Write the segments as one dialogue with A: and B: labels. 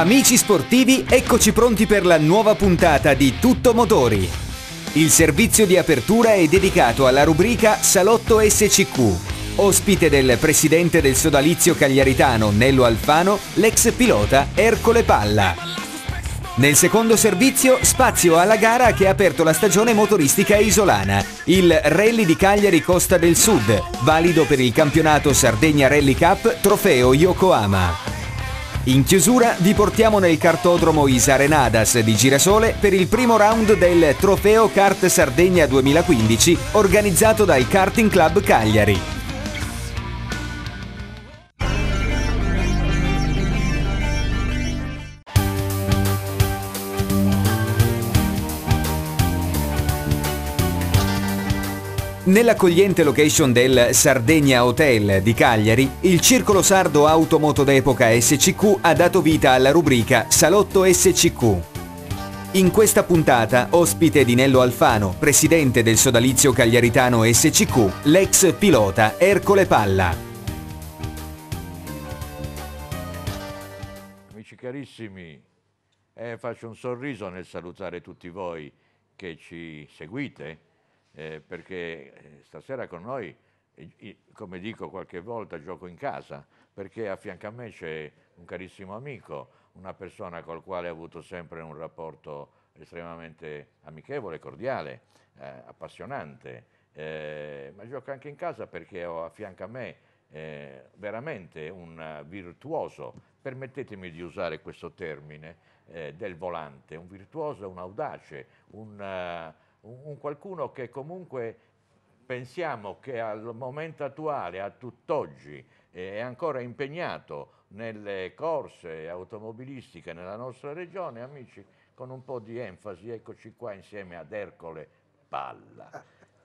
A: Amici sportivi, eccoci pronti per la nuova puntata di Tutto Motori. Il servizio di apertura è dedicato alla rubrica Salotto SCQ. Ospite del presidente del sodalizio cagliaritano Nello Alfano, l'ex pilota Ercole Palla. Nel secondo servizio spazio alla gara che ha aperto la stagione motoristica isolana, il Rally di Cagliari Costa del Sud, valido per il campionato Sardegna Rally Cup Trofeo Yokohama. In chiusura vi portiamo nel cartodromo Isarenadas di Girasole per il primo round del Trofeo Kart Sardegna 2015 organizzato dal Karting Club Cagliari. Nell'accogliente location del Sardegna Hotel di Cagliari, il Circolo Sardo Automoto d'Epoca SCQ ha dato vita alla rubrica Salotto SCQ. In questa puntata, ospite di Nello Alfano, presidente del sodalizio cagliaritano SCQ, l'ex pilota Ercole Palla.
B: Amici carissimi, eh, faccio un sorriso nel salutare tutti voi che ci seguite eh, perché eh, stasera con noi, eh, come dico qualche volta, gioco in casa, perché a fianco a me c'è un carissimo amico, una persona col quale ho avuto sempre un rapporto estremamente amichevole, cordiale, eh, appassionante, eh, ma gioco anche in casa perché ho a fianco a me eh, veramente un virtuoso, permettetemi di usare questo termine, eh, del volante, un virtuoso, un audace, un un qualcuno che comunque pensiamo che al momento attuale, a tutt'oggi, eh, è ancora impegnato nelle corse automobilistiche nella nostra regione, amici, con un po' di enfasi, eccoci qua insieme ad Ercole Palla.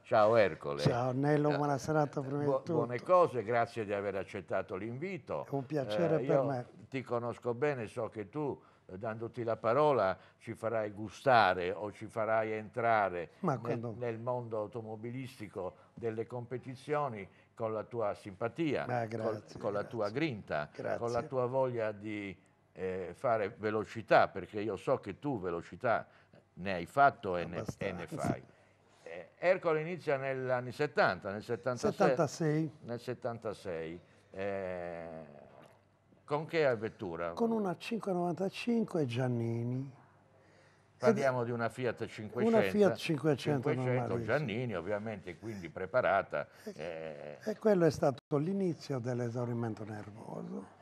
B: Ciao Ercole. Ciao Nello, eh, buona serata prima Bu Buone cose, grazie di aver accettato l'invito. È un piacere eh, per me. Ti conosco bene, so che tu dandoti la parola ci farai gustare o ci farai entrare quando... nel, nel, mondo automobilistico delle competizioni con la tua simpatia, ah, grazie, con grazie. la tua grinta, grazie. con la tua voglia di eh, fare velocità, perché io so che tu velocità ne hai fatto e, ne, e ne, fai. Eh, Ercole inizia negli anni 70, nel 76. 76. Nel 76 eh, con che vettura? Con
C: una 595 Giannini.
B: Parliamo di una Fiat 500. Una Fiat 500. 500 Giannini, ovviamente, quindi preparata. E, eh. e
C: quello è stato l'inizio dell'esaurimento nervoso.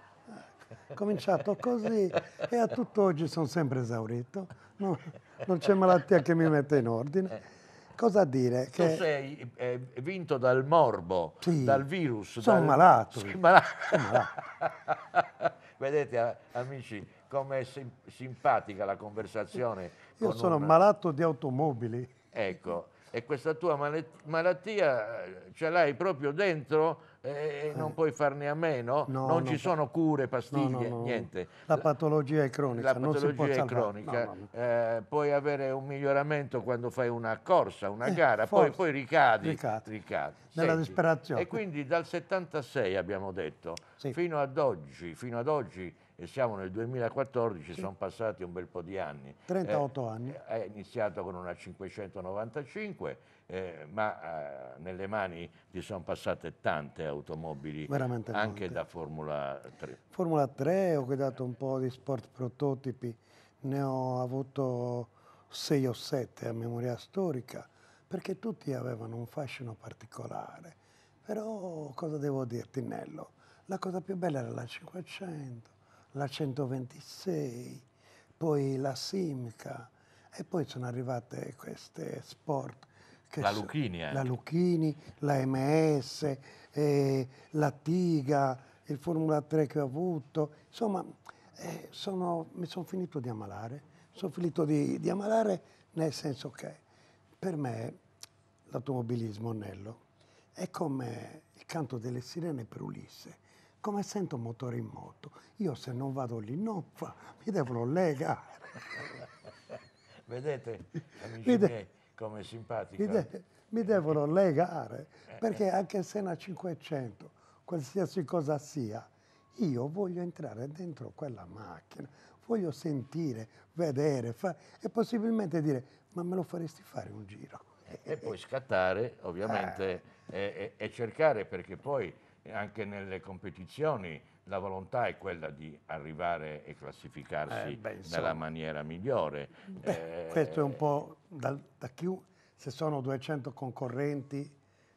C: Ecco, cominciato così e a tutt'oggi sono sempre esaurito. No, non c'è malattia che mi metta in ordine. Eh cosa dire? Che... Tu
B: sei eh, vinto dal morbo, sì, dal virus. Sono dal... malato. Sei malato. Sono malato. Vedete, amici, com'è sim simpatica la conversazione. Io sono una...
C: malato di automobili.
B: Ecco, e questa tua malattia eh, ce l'hai proprio dentro eh, e eh. non puoi farne a meno, no, non ci sono cure, pastiglie, no, no, niente.
C: La patologia è cronica. La patologia è cronica.
B: Eh, puoi avere un miglioramento quando fai una corsa, una eh, gara, poi, poi ricadi, ricadi. ricadi. Nella disperazione. E quindi dal 76 abbiamo detto, sì. fino ad oggi, fino ad oggi e siamo nel 2014, sì. sono passati un bel po' di anni. 38 eh, anni. È eh, iniziato con una 595, eh, ma eh, nelle mani ti sono passate tante automobili, Veramente anche tante. da Formula 3. Formula
C: 3, ho guidato un po' di sport prototipi, ne ho avuto 6 o 7 a memoria storica, perché tutti avevano un fascino particolare. Però cosa devo dirti, Nello? La cosa più bella era la 500, la 126, poi la Simca e poi sono arrivate queste sport.
B: la Lucchini, so, eh. La
C: Lucchini, la MS, eh, la Tiga, il Formula 3 che ho avuto. Insomma, eh, sono, mi sono finito di ammalare. Sono finito di, di ammalare nel senso che per me l'automobilismo, Nello, è come il canto delle sirene per Ulisse come sento un motore in moto, io se non vado lì non fa, mi devono legare.
B: Vedete, amici mi de- miei, come simpatico. Mi, de- eh?
C: mi eh, devono eh. legare, perché anche se è una 500, qualsiasi cosa sia, io voglio entrare dentro quella macchina, voglio sentire, vedere fa- e possibilmente dire, ma me lo faresti fare un giro?
B: E poi scattare, ovviamente, eh. e, e, e cercare, perché poi anche nelle competizioni la volontà è quella di arrivare e classificarsi eh, beh, nella maniera migliore. Beh, eh, questo è un
C: po' da, da chi, se sono 200 concorrenti,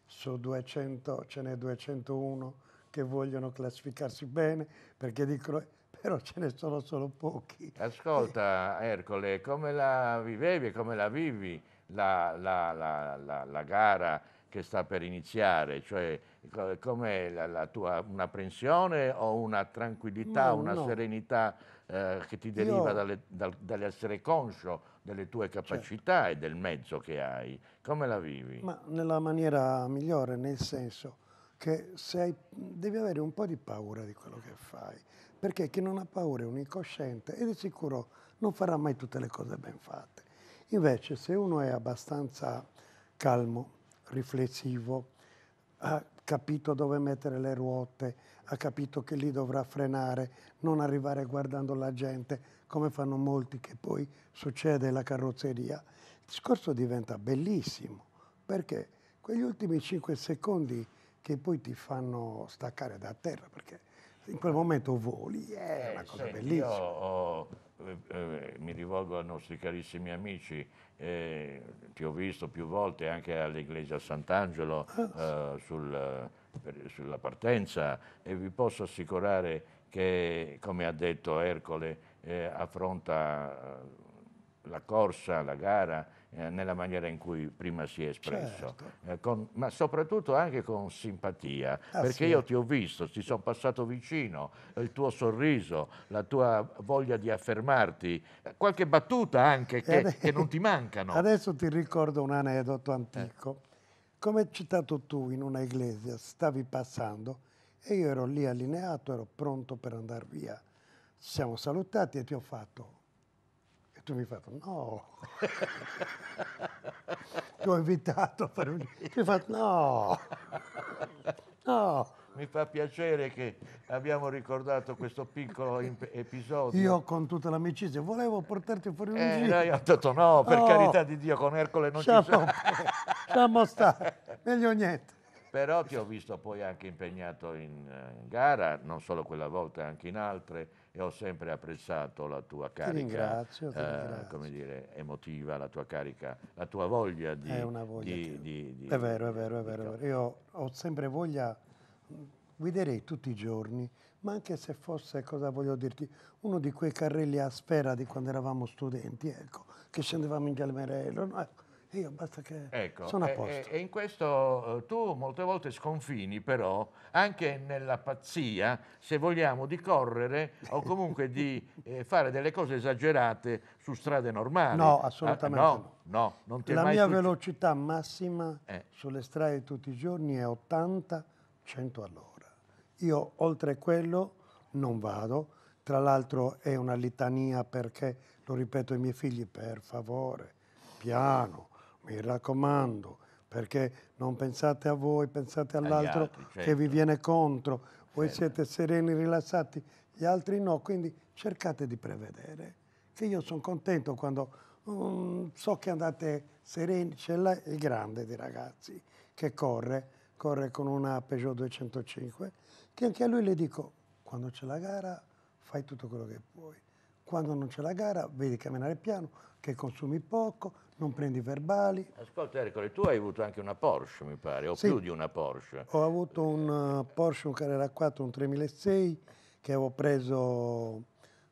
C: su 200 ce n'è 201 che vogliono classificarsi bene, perché dicono però ce ne sono solo pochi.
B: Ascolta Ercole, come la vivevi e come la vivi la, la, la, la gara? che sta per iniziare, cioè com'è la, la, tua, una o una tranquillità, no, una no. serenità eh, che ti deriva Io... dalle, dal, dall'essere conscio delle tue capacità certo. e del mezzo che hai? Come la vivi? Ma
C: nella maniera migliore, nel senso che hai, devi avere un po' di paura di quello che fai, perché chi non ha paura è un incosciente ed è sicuro non farà mai tutte le cose ben fatte. Invece se uno è abbastanza calmo, riflessivo, ha capito dove mettere le ruote, ha capito che lì dovrà frenare, non arrivare guardando la gente, come fanno molti che poi succede la carrozzeria. Il discorso diventa bellissimo, perché quegli ultimi 5 secondi che poi ti fanno staccare da terra, perché in quel momento voli, è eh, una cosa cioè, bellissima. Io
B: ho eh, eh, mi rivolgo ai nostri carissimi amici, eh, ti ho visto più volte anche all'Iglesia Sant'Angelo ah, eh, sul, per, sulla partenza e vi posso assicurare che, come ha detto Ercole, affronta la corsa, la gara eh, nella maniera in cui prima si è espresso, certo. eh, con, ma soprattutto anche con simpatia, ah, perché sì. io ti ho visto, ti sono passato vicino, eh, il tuo sorriso, la tua voglia di affermarti, eh, qualche battuta anche che, adesso, che non ti mancano. Adesso
C: ti ricordo un aneddoto antico. Eh. Come hai citato tu, in una iglesia stavi passando e io ero lì allineato, ero pronto per andare via. Ci siamo salutati e ti ho fatto tu mi hai fatto no. ti ho invitato a fare un... Ti hai no.
B: No. Mi fa piacere che abbiamo ricordato questo piccolo episodio. Io
C: con tutta l'amicizia volevo portarti fuori un eh, giro.
B: Io ho detto no, per oh. carità di Dio, con Ercole non siamo, ci
C: Siamo stare, meglio niente.
B: Però ti ho visto poi anche impegnato in, eh, in gara, non solo quella volta, anche in altre e ho sempre apprezzato la tua carica, ti ringrazio, ti eh, ringrazio. come dire, emotiva, la tua carica, la tua voglia di... È una voglia. Di, di, di, è vero, è vero, è vero. È
C: vero. Io ho sempre voglia, guiderei tutti i giorni, ma anche se fosse, cosa voglio dirti, uno di quei carrelli a sfera di quando eravamo studenti, ecco, che scendevamo in Galmerello, no? Ecco io basta che
B: ecco, sono a posto. E, e in questo eh, tu molte volte sconfini però anche nella pazzia, se vogliamo, di correre o comunque di eh, fare delle cose esagerate su strade normali. No, ah, assolutamente ah, no, no. no La mia tutti...
C: velocità massima eh. sulle strade tutti i giorni è 80-100 all'ora. Io oltre quello non vado, tra l'altro è una litania perché, lo ripeto ai miei figli, per favore, piano, mi raccomando, perché non pensate a voi, pensate all'altro certo. che vi viene contro, voi certo. siete sereni, rilassati, gli altri no, quindi cercate di prevedere. Che io sono contento quando um, so che andate sereni, c'è il grande dei ragazzi che corre, corre con una Peugeot 205, che anche a lui le dico, quando c'è la gara fai tutto quello che puoi quando non c'è la gara, vedi camminare piano, che consumi poco, non prendi verbali.
B: Ascolta Ercole, tu hai avuto anche una Porsche, mi pare, o sì, più di una Porsche.
C: Ho avuto un eh, Porsche, un Carrera 4, un 3006, che avevo preso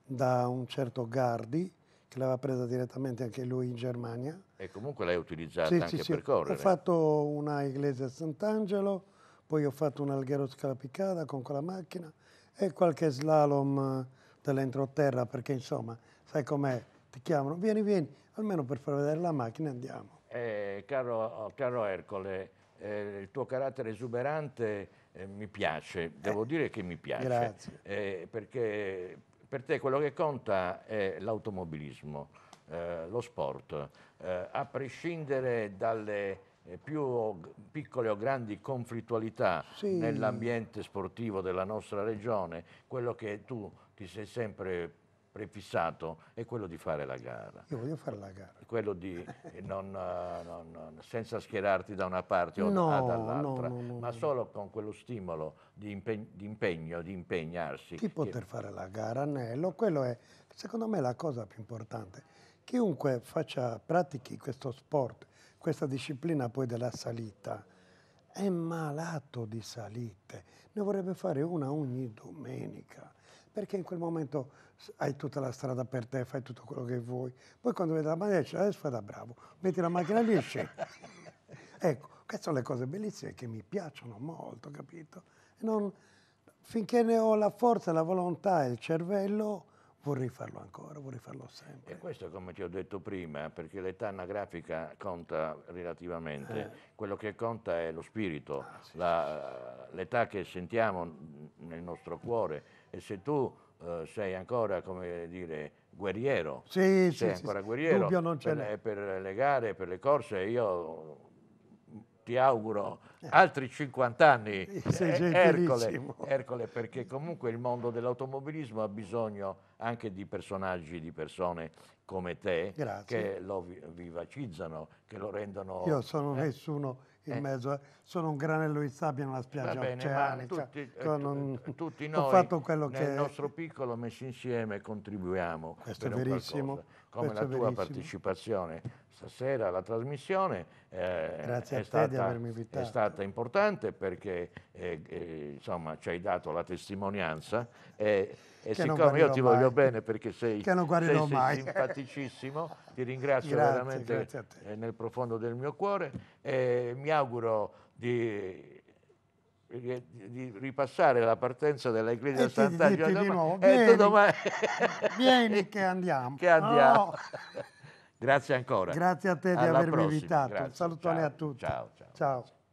C: da un certo Gardi, che l'aveva presa direttamente anche lui in Germania.
B: E comunque l'hai utilizzata sì, anche sì, per sì. correre? Ho
C: fatto una Iglesia Sant'Angelo, poi ho fatto un Alghero Scalapicada con quella macchina e qualche slalom dell'entroterra perché insomma, sai com'è, ti chiamano, vieni, vieni, almeno per far vedere la macchina andiamo.
B: Eh, caro, caro, Ercole, eh, il tuo carattere esuberante eh, mi piace, devo eh, dire che mi piace, Grazie. Eh, perché per te quello che conta è l'automobilismo, eh, lo sport, a prescindere dalle più piccole o grandi conflittualità sì. nell'ambiente sportivo della nostra regione, quello che tu ti sei sempre prefissato è quello di fare la gara. Io voglio fare la gara. Quello di eh, non, eh, non, non, senza schierarti da una parte o no, dall'altra, no, ma solo con quello stimolo di, impeg di impegno, di impegnarsi. Chi poter che... fare la
C: gara, Anello, quello è secondo me la cosa più importante. Chiunque faccia, pratichi questo sport, questa disciplina poi della salita, è malato di salite, ne vorrebbe fare una ogni domenica perché in quel momento hai tutta la strada per te, fai tutto quello che vuoi. Poi quando vedi la macchina, dici, ah, adesso fai da bravo, metti la macchina lì e scendi. ecco, queste sono le cose bellissime che mi piacciono molto, capito? Non, finché ne ho la forza, la volontà e il cervello, vorrei farlo ancora, vorrei farlo sempre.
B: E questo come ti ho detto prima, perché l'età anagrafica conta relativamente, eh. quello che conta è lo spirito, ah, sì, l'età sì. che sentiamo nel nostro cuore e se tu eh, sei ancora, come dire, guerriero, sì, sei sì, ancora sì, guerriero per, per le gare, per le corse, io ti auguro eh. altri 50 anni eh, eh, Ercole, Ercole, perché comunque il mondo dell'automobilismo ha bisogno anche di personaggi, di persone come te Grazie. che lo vivacizzano, che lo rendono... Io sono
C: eh, nessuno in eh. mezzo, eh. sono un granello di sabbia nella spiaggia bene, oceanica. Cioè, cioè, tutti, non, eh, eh, tutti noi, ho fatto quello nel che... nostro piccolo
B: messo insieme contribuiamo questo è verissimo, qualcosa, come la tua verissimo. partecipazione stasera la trasmissione eh, è, stata, è, stata, importante perché eh, eh, insomma, ci hai dato la testimonianza e, e siccome io ti mai. voglio bene perché sei, sei, sei simpaticissimo, ti ringrazio grazie, veramente grazie eh, nel profondo del mio cuore e mi auguro di eh, di ripassare la partenza della Chiesa Sant'Angelo
A: di, di, eh, Vieni,
C: vieni che andiamo. Che andiamo. No. Oh.
B: Grazie ancora. Grazie a te Alla di avermi prossima. invitato.
C: Grazie. Salutone ciao. a tutti. ciao. ciao. ciao.